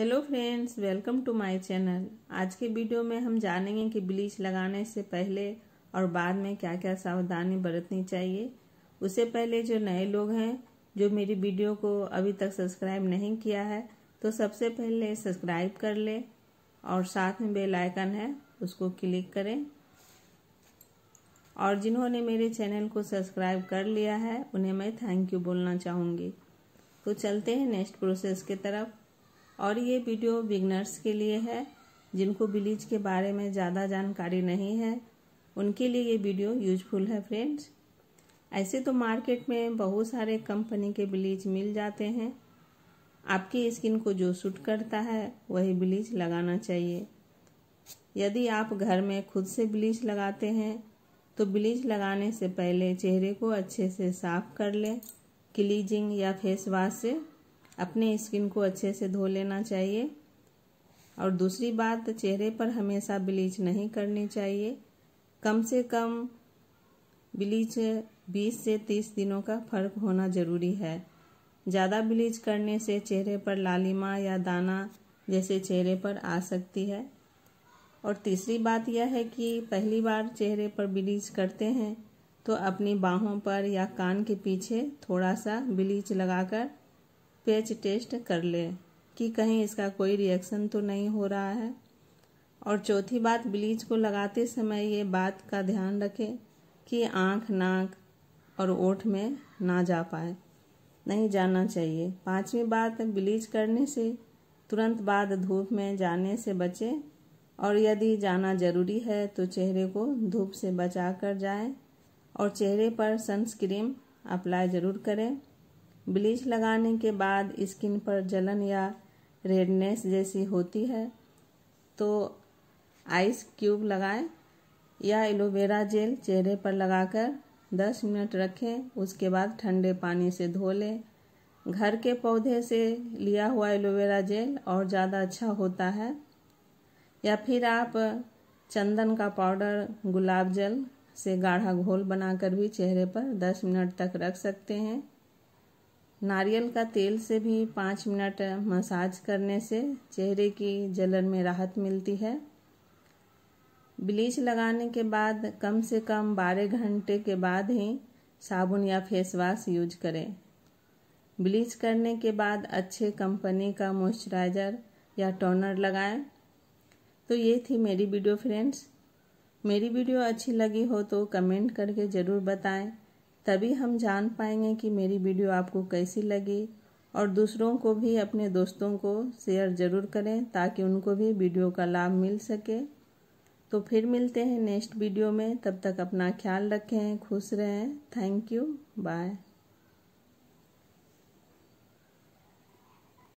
hello friends welcome to my channel आज के video में हम जानेंगे कि ब्लीच लगाने से पहले और बाद में क्या क्या सावधानी बरतनी चाहिए उससे पहले जो नए लोग हैं जो मेरी वीडियो को अभी तक सब्सक्राइब नहीं किया है तो सबसे पहले सब्सक्राइब कर ले और साथ में बेल आइकन है उसको क्लिक करें और जिन्होंने मेरे चैनल को सब्सक्राइब कर लिया है उन्हें मैं थैंक यू बोलना चाहूँगी तो चलते हैं नेक्स्ट प्रोसेस की तरफ और ये वीडियो बिगनर्स के लिए है जिनको ब्लीच के बारे में ज़्यादा जानकारी नहीं है उनके लिए ये वीडियो यूजफुल है फ्रेंड्स ऐसे तो मार्केट में बहुत सारे कंपनी के ब्लीच मिल जाते हैं आपकी स्किन को जो सूट करता है वही ब्लीच लगाना चाहिए यदि आप घर में खुद से ब्लीच लगाते हैं तो ब्लीच लगाने से पहले चेहरे को अच्छे से साफ कर लें क्लीजिंग या फेस वाश से अपने स्किन को अच्छे से धो लेना चाहिए और दूसरी बात चेहरे पर हमेशा ब्लीच नहीं करनी चाहिए कम से कम ब्लीच 20 से 30 दिनों का फर्क होना ज़रूरी है ज़्यादा ब्लीच करने से चेहरे पर लालिमा या दाना जैसे चेहरे पर आ सकती है और तीसरी बात यह है कि पहली बार चेहरे पर ब्लीच करते हैं तो अपनी बाहों पर या कान के पीछे थोड़ा सा ब्लीच लगाकर स्केच टेस्ट कर लें कि कहीं इसका कोई रिएक्शन तो नहीं हो रहा है और चौथी बात ब्लीच को लगाते समय ये बात का ध्यान रखें कि आँख नाक और ओठ में ना जा पाए नहीं जाना चाहिए पांचवी बात ब्लीच करने से तुरंत बाद धूप में जाने से बचें और यदि जाना जरूरी है तो चेहरे को धूप से बचा कर जाए और चेहरे पर सनस्क्रीम अप्लाई ज़रूर करें ब्लीच लगाने के बाद स्किन पर जलन या रेडनेस जैसी होती है तो आइस क्यूब लगाएं या एलोवेरा जेल चेहरे पर लगाकर 10 मिनट रखें उसके बाद ठंडे पानी से धो लें घर के पौधे से लिया हुआ एलोवेरा जेल और ज़्यादा अच्छा होता है या फिर आप चंदन का पाउडर गुलाब जल से गाढ़ा घोल बनाकर भी चेहरे पर 10 मिनट तक रख सकते हैं नारियल का तेल से भी पाँच मिनट मसाज करने से चेहरे की जलन में राहत मिलती है ब्लीच लगाने के बाद कम से कम बारह घंटे के बाद ही साबुन या फेस वाश यूज करें ब्लीच करने के बाद अच्छे कंपनी का मॉइस्चराइज़र या टोनर लगाएं तो ये थी मेरी वीडियो फ्रेंड्स मेरी वीडियो अच्छी लगी हो तो कमेंट करके ज़रूर बताएं तभी हम जान पाएंगे कि मेरी वीडियो आपको कैसी लगी और दूसरों को भी अपने दोस्तों को शेयर ज़रूर करें ताकि उनको भी वीडियो का लाभ मिल सके तो फिर मिलते हैं नेक्स्ट वीडियो में तब तक अपना ख्याल रखें खुश रहें थैंक यू बाय